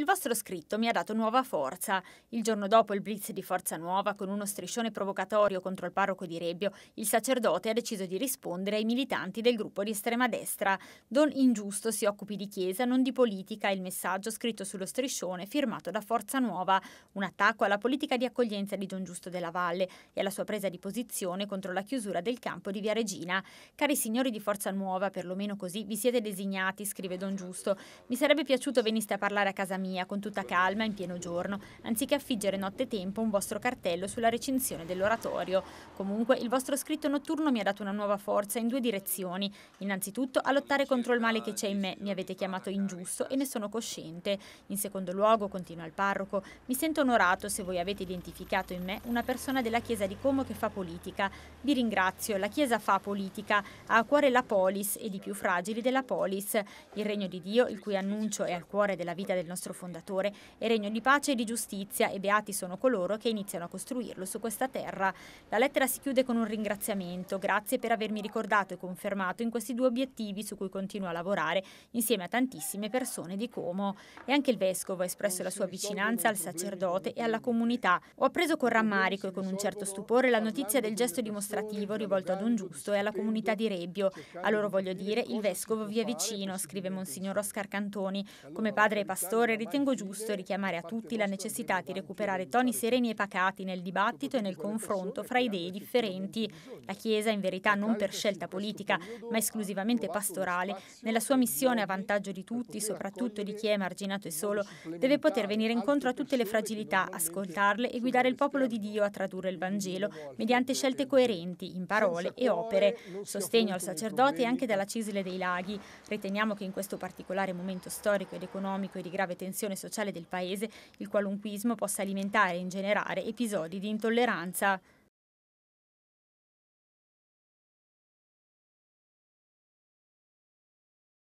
Il vostro scritto mi ha dato nuova forza. Il giorno dopo il blitz di Forza Nuova, con uno striscione provocatorio contro il parroco di Rebbio, il sacerdote ha deciso di rispondere ai militanti del gruppo di estrema destra. Don Ingiusto si occupi di chiesa, non di politica, il messaggio scritto sullo striscione firmato da Forza Nuova. Un attacco alla politica di accoglienza di Don Giusto della Valle e alla sua presa di posizione contro la chiusura del campo di Via Regina. Cari signori di Forza Nuova, perlomeno così vi siete designati, scrive Don Giusto, mi sarebbe piaciuto veniste a parlare a casa mia compagnia con tutta calma in pieno giorno, anziché affiggere nottetempo un vostro cartello sulla recinzione dell'oratorio. Comunque il vostro scritto notturno mi ha dato una nuova forza in due direzioni. Innanzitutto a lottare contro il male che c'è in me, mi avete chiamato ingiusto e ne sono cosciente. In secondo luogo, continua il parroco, mi sento onorato se voi avete identificato in me una persona della Chiesa di Como che fa politica. Vi ringrazio, la Chiesa fa politica, ha a cuore la polis ed i più fragili della polis, il regno di Dio, il cui annuncio è al cuore della vita del nostro futuro fondatore, è regno di pace e di giustizia e beati sono coloro che iniziano a costruirlo su questa terra. La lettera si chiude con un ringraziamento, grazie per avermi ricordato e confermato in questi due obiettivi su cui continuo a lavorare insieme a tantissime persone di Como. E anche il Vescovo ha espresso la sua vicinanza al sacerdote e alla comunità. Ho appreso con rammarico e con un certo stupore la notizia del gesto dimostrativo rivolto ad un giusto e alla comunità di Rebbio. A loro voglio dire, il Vescovo vi è vicino, scrive Monsignor Oscar Cantoni. Come padre e pastore ritengo giusto richiamare a tutti la necessità di recuperare toni sereni e pacati nel dibattito e nel confronto fra idee differenti. La Chiesa, in verità non per scelta politica, ma esclusivamente pastorale, nella sua missione a vantaggio di tutti, soprattutto di chi è emarginato e solo, deve poter venire incontro a tutte le fragilità, ascoltarle e guidare il popolo di Dio a tradurre il Vangelo mediante scelte coerenti in parole e opere. Sostegno al sacerdote e anche dalla Cisle dei Laghi. Riteniamo che in questo particolare momento storico ed economico e di grave tensione tensione sociale del paese il qualunquismo possa alimentare e ingenerare episodi di intolleranza